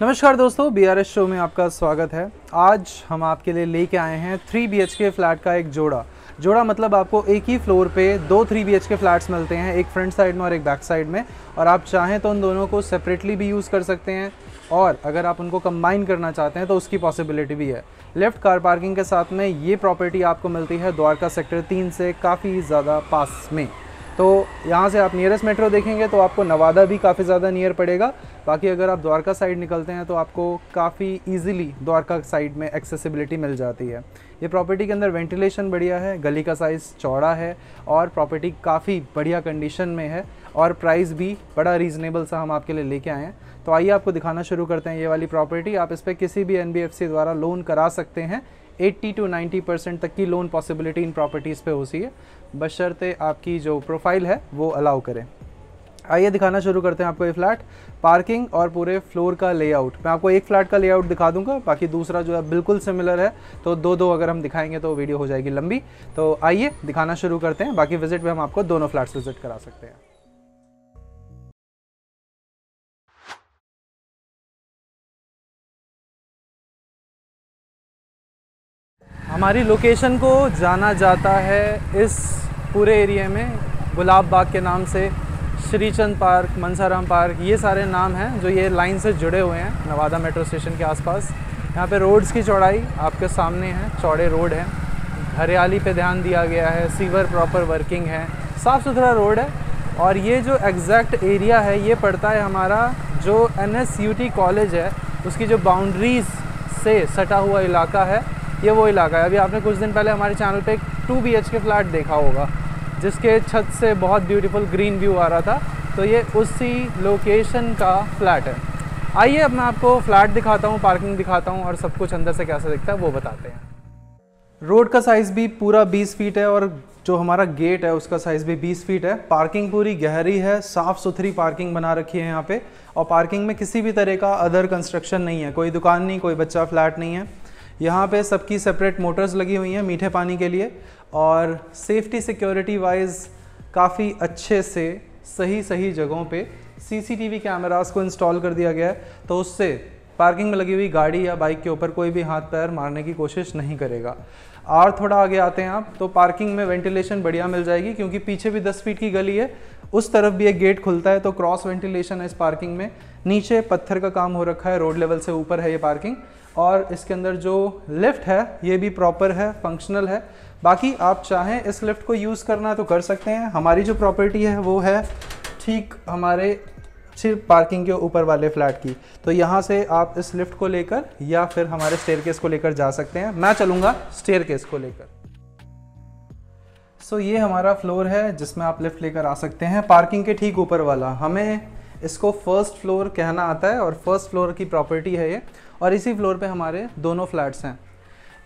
नमस्कार दोस्तों B R S show में आपका स्वागत है आज हम आपके लिए लेके आए हैं three B H K flat का एक जोड़ा जोड़ा मतलब आपको एक ही फ्लोर पे दो three B H K flats मिलते हैं एक फ्रंट साइड में और एक बैक साइड में और आप चाहें तो उन दोनों को सेपरेटली भी यूज़ कर सकते हैं और अगर आप उनको कंबाइन करना चाहते हैं तो उसकी पॉसिबिलिटी भी है लेफ्ट कार पार्किंग के साथ में ये प्रॉपर्टी आपको मिलती है द्वारका सेक्टर तीन से काफ़ी ज़्यादा पास में तो यहाँ से आप नियरेस्ट मेट्रो देखेंगे तो आपको नवादा भी काफ़ी ज़्यादा नियर पड़ेगा बाकी अगर आप द्वारका साइड निकलते हैं तो आपको काफ़ी ईजिली द्वारका साइड में एक्सेसिबिलिटी मिल जाती है ये प्रॉपर्टी के अंदर वेंटिलेशन बढ़िया है गली का साइज़ चौड़ा है और प्रॉपर्टी काफ़ी बढ़िया कंडीशन में है और प्राइस भी बड़ा रीज़नेबल सा हम आपके लिए लेके आए हैं तो आइए आपको दिखाना शुरू करते हैं ये वाली प्रॉपर्टी आप इस पर किसी भी एन द्वारा लोन करा सकते हैं 80 टू 90 परसेंट तक की लोन पॉसिबिलिटी इन प्रॉपर्टीज़ पे होती है बशर्ते आपकी जो प्रोफाइल है वो अलाउ करें आइए दिखाना शुरू करते हैं आपको ये फ्लैट पार्किंग और पूरे फ्लोर का लेआउट मैं आपको एक फ्लैट का लेआउट दिखा दूंगा बाकी दूसरा जो है बिल्कुल सिमिलर है तो दो दो अगर हम दिखाएंगे तो वीडियो हो जाएगी लंबी तो आइए दिखाना शुरू करते हैं बाकी विजिट में हम आपको दोनों फ्लैट्स विजिट करा सकते हैं हमारी लोकेशन को जाना जाता है इस पूरे एरिए में गुलाब बाग के नाम से श्रीचंद पार्क मनसाराम पार्क ये सारे नाम हैं जो ये लाइन से जुड़े हुए हैं नवादा मेट्रो स्टेशन के आसपास यहाँ पे रोड्स की चौड़ाई आपके सामने है चौड़े रोड हैं हरियाली पे ध्यान दिया गया है सीवर प्रॉपर वर्किंग है साफ़ सुथरा रोड है और ये जो एग्जैक्ट एरिया है ये पड़ता है हमारा जो एन कॉलेज है उसकी जो बाउंड्रीज़ से सटा हुआ इलाका है ये वो इलाका है अभी आपने कुछ दिन पहले हमारे चैनल पे एक टू बी के फ्लैट देखा होगा जिसके छत से बहुत ब्यूटीफुल ग्रीन व्यू आ रहा था तो ये उसी लोकेशन का फ्लैट है आइए अब मैं आपको फ्लैट दिखाता हूँ पार्किंग दिखाता हूँ और सब कुछ अंदर से कैसे दिखता है वो बताते हैं रोड का साइज़ भी पूरा 20 फीट है और जो हमारा गेट है उसका साइज़ भी 20 फीट है पार्किंग पूरी गहरी है साफ़ सुथरी पार्किंग बना रखी है यहाँ पे और पार्किंग में किसी भी तरह का अदर कंस्ट्रक्शन नहीं है कोई दुकान नहीं कोई बच्चा फ्लैट नहीं है यहाँ पे सबकी सेपरेट मोटर्स लगी हुई हैं मीठे पानी के लिए और सेफ्टी सिक्योरिटी वाइज काफ़ी अच्छे से सही सही जगहों पे सीसीटीवी कैमरास को इंस्टॉल कर दिया गया है तो उससे पार्किंग में लगी हुई गाड़ी या बाइक के ऊपर कोई भी हाथ पैर मारने की कोशिश नहीं करेगा और थोड़ा आगे आते हैं आप तो पार्किंग में वेंटिलेशन बढ़िया मिल जाएगी क्योंकि पीछे भी 10 फीट की गली है उस तरफ भी एक गेट खुलता है तो क्रॉस वेंटिलेशन है इस पार्किंग में नीचे पत्थर का काम हो रखा है रोड लेवल से ऊपर है ये पार्किंग और इसके अंदर जो लिफ्ट है ये भी प्रॉपर है फंक्शनल है बाकी आप चाहें इस लिफ्ट को यूज़ करना तो कर सकते हैं हमारी जो प्रॉपर्टी है वो है ठीक हमारे सिर्फ पार्किंग के ऊपर वाले फ्लैट की तो यहाँ से आप इस लिफ्ट को लेकर या फिर हमारे स्टेयर केस को लेकर जा सकते हैं मैं चलूँगा स्टेयर केस को लेकर सो so, ये हमारा फ्लोर है जिसमें आप लिफ्ट लेकर आ सकते हैं पार्किंग के ठीक ऊपर वाला हमें इसको फर्स्ट फ्लोर कहना आता है और फर्स्ट फ्लोर की प्रॉपर्टी है ये और इसी फ्लोर पे हमारे दोनों फ्लैट्स हैं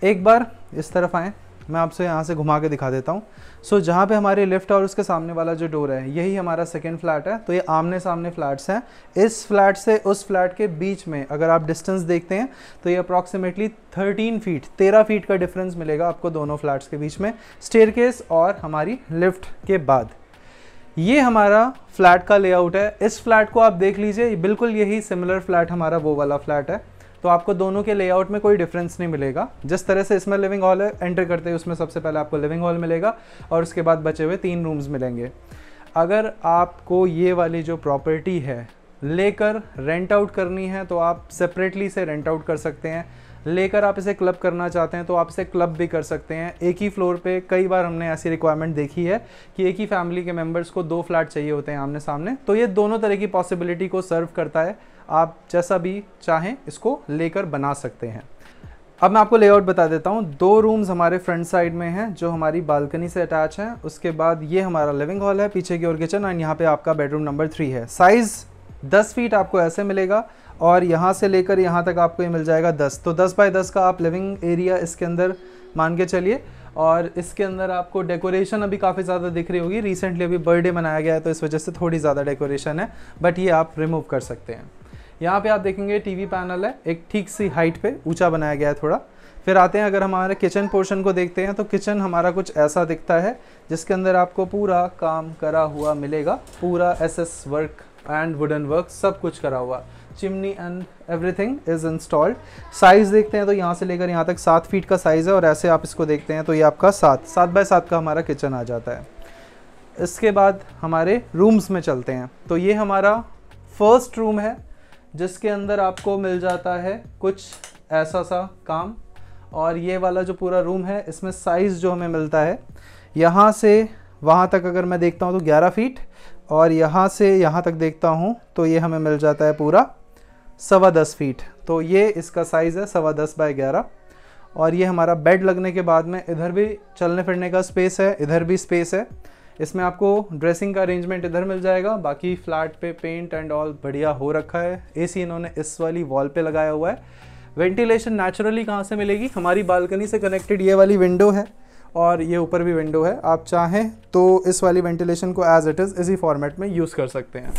एक बार इस तरफ आएँ मैं आपसे यहाँ से घुमा के दिखा देता हूँ सो so, जहाँ पे हमारे लिफ्ट और उसके सामने वाला जो डोर है यही हमारा सेकेंड फ्लैट है तो ये आमने सामने फ्लैट्स हैं इस फ्लैट से उस फ्लैट के बीच में अगर आप डिस्टेंस देखते हैं तो ये अप्रॉक्सीमेटली 13 फीट 13 फीट का डिफरेंस मिलेगा आपको दोनों फ्लैट्स के बीच में स्टेयर और हमारी लिफ्ट के बाद ये हमारा फ्लैट का लेआउट है इस फ्लैट को आप देख लीजिए बिल्कुल यही सिमिलर फ्लैट हमारा वो वाला फ्लैट है तो आपको दोनों के लेआउट में कोई डिफरेंस नहीं मिलेगा जिस तरह से इसमें लिविंग हॉल है एंटर करते हैं उसमें सबसे पहले आपको लिविंग हॉल मिलेगा और उसके बाद बचे हुए तीन रूम्स मिलेंगे अगर आपको ये वाली जो प्रॉपर्टी है लेकर रेंट आउट करनी है तो आप सेपरेटली से रेंट आउट कर सकते हैं लेकर आप इसे क्लब करना चाहते हैं तो आप इसे क्लब भी कर सकते हैं एक ही फ्लोर पे कई बार हमने ऐसी रिक्वायरमेंट देखी है कि एक ही फैमिली के मेम्बर्स को दो फ्लैट चाहिए होते हैं आमने सामने तो ये दोनों तरह की पॉसिबिलिटी को सर्व करता है आप जैसा भी चाहें इसको लेकर बना सकते हैं अब मैं आपको लेआउट बता देता हूँ दो रूम्स हमारे फ्रंट साइड में हैं जो हमारी बालकनी से अटैच हैं उसके बाद ये हमारा लिविंग हॉल है पीछे की ओर किचन एंड यहाँ पे आपका बेडरूम नंबर थ्री है साइज़ दस फीट आपको ऐसे मिलेगा और यहाँ से लेकर यहाँ तक आपको ये मिल जाएगा दस तो दस बाय दस का आप लिविंग एरिया इसके अंदर मान के चलिए और इसके अंदर आपको डेकोरेशन अभी काफ़ी ज़्यादा दिख रही होगी रिसेंटली अभी बर्थडे मनाया गया है तो इस वजह से थोड़ी ज़्यादा डेकोरेशन है बट ये आप रिमूव कर सकते हैं यहाँ पे आप देखेंगे टीवी पैनल है एक ठीक सी हाइट पे ऊंचा बनाया गया है थोड़ा फिर आते हैं अगर हमारे किचन पोर्शन को देखते हैं तो किचन हमारा कुछ ऐसा दिखता है जिसके अंदर आपको पूरा काम करा हुआ मिलेगा पूरा SS work and wooden work सब कुछ करा हुआ chimney and everything is installed size देखते हैं तो यहाँ से लेकर यहाँ तक सात फीट का साइज़ है और ऐसे आप इसको देखते हैं तो ये आपका सात सात बाय सात का हमारा किचन आ जाता है इसके बाद हमारे रूम्स में चलते हैं तो ये हमारा फर्स्ट रूम है जिसके अंदर आपको मिल जाता है कुछ ऐसा सा काम और ये वाला जो पूरा रूम है इसमें साइज़ जो हमें मिलता है यहाँ से वहाँ तक अगर मैं देखता हूँ तो 11 फीट और यहाँ से यहाँ तक देखता हूँ तो ये हमें मिल जाता है पूरा सवा दस फीट तो ये इसका साइज़ है सवा दस बाय ग्यारह और ये हमारा बेड लगने के बाद में इधर भी चलने फिरने का स्पेस है इधर भी स्पेस है इसमें आपको ड्रेसिंग का अरेंजमेंट इधर मिल जाएगा बाकी फ्लैट पे पेंट एंड ऑल बढ़िया हो रखा है एसी इन्होंने इस वाली वॉल पे लगाया हुआ है वेंटिलेशन नेचुरली कहाँ से मिलेगी हमारी बालकनी से कनेक्टेड ये वाली विंडो है और ये ऊपर भी विंडो है आप चाहें तो इस वाली वेंटिलेशन को एज इट इज़ इसी फॉर्मेट में यूज़ कर सकते हैं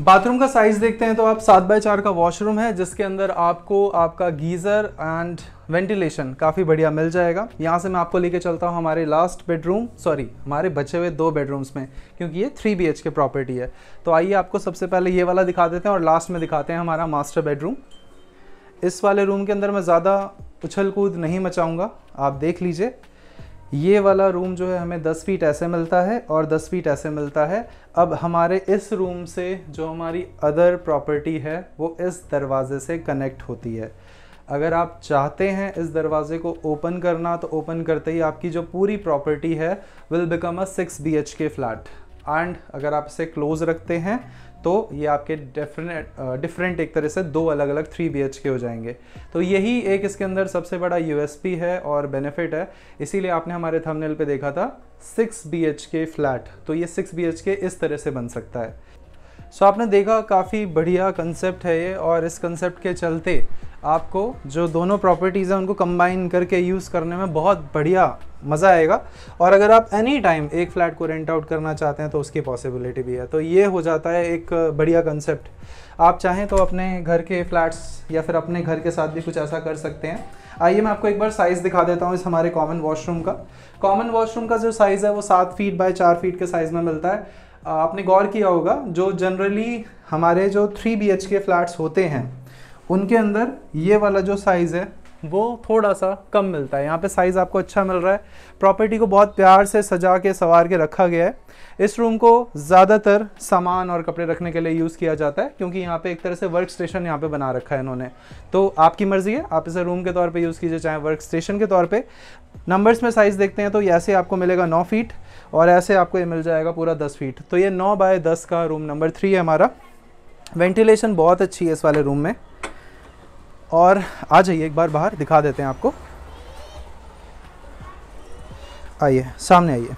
बाथरूम का साइज़ देखते हैं तो आप सात बाय चार का वॉशरूम है जिसके अंदर आपको आपका गीज़र एंड वेंटिलेशन काफ़ी बढ़िया मिल जाएगा यहाँ से मैं आपको लेके चलता हूँ हमारे लास्ट बेडरूम सॉरी हमारे बचे हुए दो बेडरूम्स में क्योंकि ये थ्री बी के प्रॉपर्टी है तो आइए आपको सबसे पहले ये वाला दिखा देते हैं और लास्ट में दिखाते हैं हमारा मास्टर बेडरूम इस वाले रूम के अंदर मैं ज़्यादा उछल कूद नहीं मचाऊँगा आप देख लीजिए ये वाला रूम जो है हमें 10 फीट ऐसे मिलता है और 10 फीट ऐसे मिलता है अब हमारे इस रूम से जो हमारी अदर प्रॉपर्टी है वो इस दरवाज़े से कनेक्ट होती है अगर आप चाहते हैं इस दरवाज़े को ओपन करना तो ओपन करते ही आपकी जो पूरी प्रॉपर्टी है will become a six B H K flat and अगर आप इसे क्लोज़ रखते हैं तो ये आपके डिफरेंट डिफरेंट एक तरह से दो अलग अलग थ्री बी के हो जाएंगे तो यही एक इसके अंदर सबसे बड़ा यू है और बेनिफिट है इसीलिए आपने हमारे थंबनेल पे देखा था सिक्स बी के फ्लैट तो ये सिक्स बी के इस तरह से बन सकता है सो आपने देखा काफ़ी बढ़िया कंसेप्ट है ये और इस कंसेप्ट के चलते आपको जो दोनों प्रॉपर्टीज़ हैं उनको कंबाइन करके यूज़ करने में बहुत बढ़िया मज़ा आएगा और अगर आप एनी टाइम एक फ़्लैट को रेंट आउट करना चाहते हैं तो उसकी पॉसिबिलिटी भी है तो ये हो जाता है एक बढ़िया कंसेप्ट आप चाहें तो अपने घर के फ्लैट्स या फिर अपने घर के साथ भी कुछ ऐसा कर सकते हैं आइए मैं आपको एक बार साइज़ दिखा देता हूँ इस हमारे कॉमन वॉशरूम का कॉमन वॉशरूम का जो साइज़ है वो सात फीट बाय चार फीट के साइज़ में मिलता है आपने गौर किया होगा जो जनरली हमारे जो थ्री बी के फ्लैट्स होते हैं उनके अंदर ये वाला जो साइज़ है वो थोड़ा सा कम मिलता है यहाँ पे साइज़ आपको अच्छा मिल रहा है प्रॉपर्टी को बहुत प्यार से सजा के संवार के रखा गया है इस रूम को ज़्यादातर सामान और कपड़े रखने के लिए यूज़ किया जाता है क्योंकि यहाँ पे एक तरह से वर्क स्टेशन यहाँ पे बना रखा है इन्होंने तो आपकी मर्ज़ी है आप इसे रूम के तौर पर यूज़ कीजिए चाहे वर्क स्टेशन के तौर पर नंबर्स में साइज़ देखते हैं तो ऐसे आपको मिलेगा नौ फीट और ऐसे आपको ये मिल जाएगा पूरा दस फीट तो ये नौ बाय दस का रूम नंबर थ्री है हमारा वेंटिलेशन बहुत अच्छी है इस वाले रूम में और आ जाइए एक बार बाहर दिखा देते हैं आपको आइए सामने आइए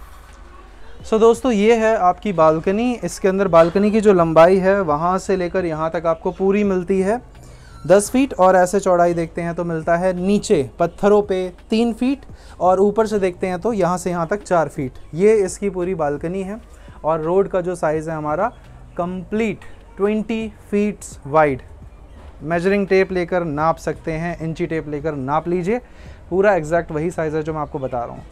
सो so, दोस्तों ये है आपकी बालकनी इसके अंदर बालकनी की जो लंबाई है वहाँ से लेकर यहाँ तक आपको पूरी मिलती है 10 फीट और ऐसे चौड़ाई देखते हैं तो मिलता है नीचे पत्थरों पे तीन फीट और ऊपर से देखते हैं तो यहाँ से यहाँ तक चार फीट ये इसकी पूरी बालकनी है और रोड का जो साइज़ है हमारा complete 20 feets wide measuring tape लेकर नाप सकते हैं इंची टेप लेकर नाप लीजिए पूरा एग्जैक्ट वही साइज़ है जो मैं आपको बता रहा हूँ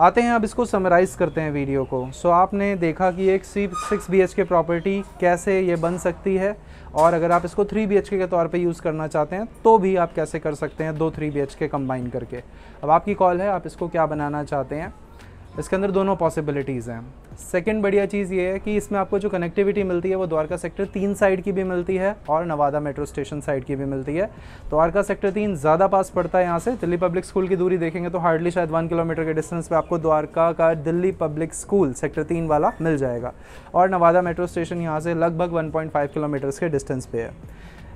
आते हैं अब इसको समराइज़ करते हैं वीडियो को सो आपने देखा कि एक C six B K property कैसे ये बन सकती है और अगर आप इसको थ्री बी के तौर पे यूज़ करना चाहते हैं तो भी आप कैसे कर सकते हैं दो थ्री बी के कंबाइन करके अब आपकी कॉल है आप इसको क्या बनाना चाहते हैं इसके अंदर दोनों पॉसिबिलिटीज़ हैं सेकेंड बढ़िया चीज़ ये है कि इसमें आपको जो कनेक्टिविटी मिलती है वो द्वारका सेक्टर तीन साइड की भी मिलती है और नवादा मेट्रो स्टेशन साइड की भी मिलती है द्वारका सेक्टर तीन ज़्यादा पास पड़ता है यहाँ से दिल्ली पब्लिक स्कूल की दूरी देखेंगे तो हार्डली शायद वन किलोमीटर के डिस्टेंस पर आपको द्वारका का दिल्ली पब्लिक स्कूल सेक्टर तीन वाला मिल जाएगा और नवादा मेट्रो स्टेशन यहाँ से लगभग वन पॉइंट किलोमीटर्स के डिस्टेंस पे है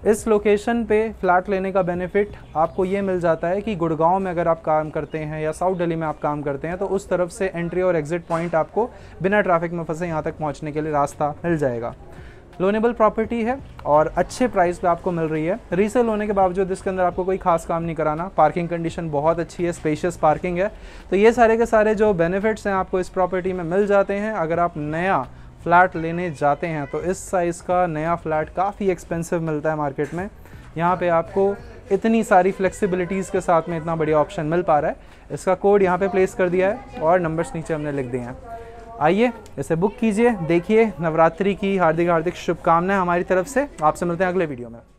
इस लोकेशन पे फ्लैट लेने का बेनिफिट आपको ये मिल जाता है कि गुड़गांव में अगर आप काम करते हैं या साउथ दिल्ली में आप काम करते हैं तो उस तरफ से एंट्री और एग्जिट पॉइंट आपको बिना ट्रैफिक में फंसे यहाँ तक पहुँचने के लिए रास्ता मिल जाएगा लोनेबल प्रॉपर्टी है और अच्छे प्राइस पे आपको मिल रही है रीसेल होने के बावजूद इसके अंदर आपको कोई खास काम नहीं कराना पार्किंग कंडीशन बहुत अच्छी है स्पेशियस पार्किंग है तो ये सारे के सारे जो बेनिफिट्स हैं आपको इस प्रॉपर्टी में मिल जाते हैं अगर आप नया फ्लैट लेने जाते हैं तो इस साइज़ का नया फ्लैट काफ़ी एक्सपेंसिव मिलता है मार्केट में यहाँ पे आपको इतनी सारी फ्लेक्सिबिलिटीज़ के साथ में इतना बढ़िया ऑप्शन मिल पा रहा है इसका कोड यहाँ पे प्लेस कर दिया है और नंबर्स नीचे हमने लिख दिए हैं आइए इसे बुक कीजिए देखिए नवरात्रि की हार्दिक हार्दिक शुभकामनाएं हमारी तरफ से आपसे मिलते हैं अगले वीडियो में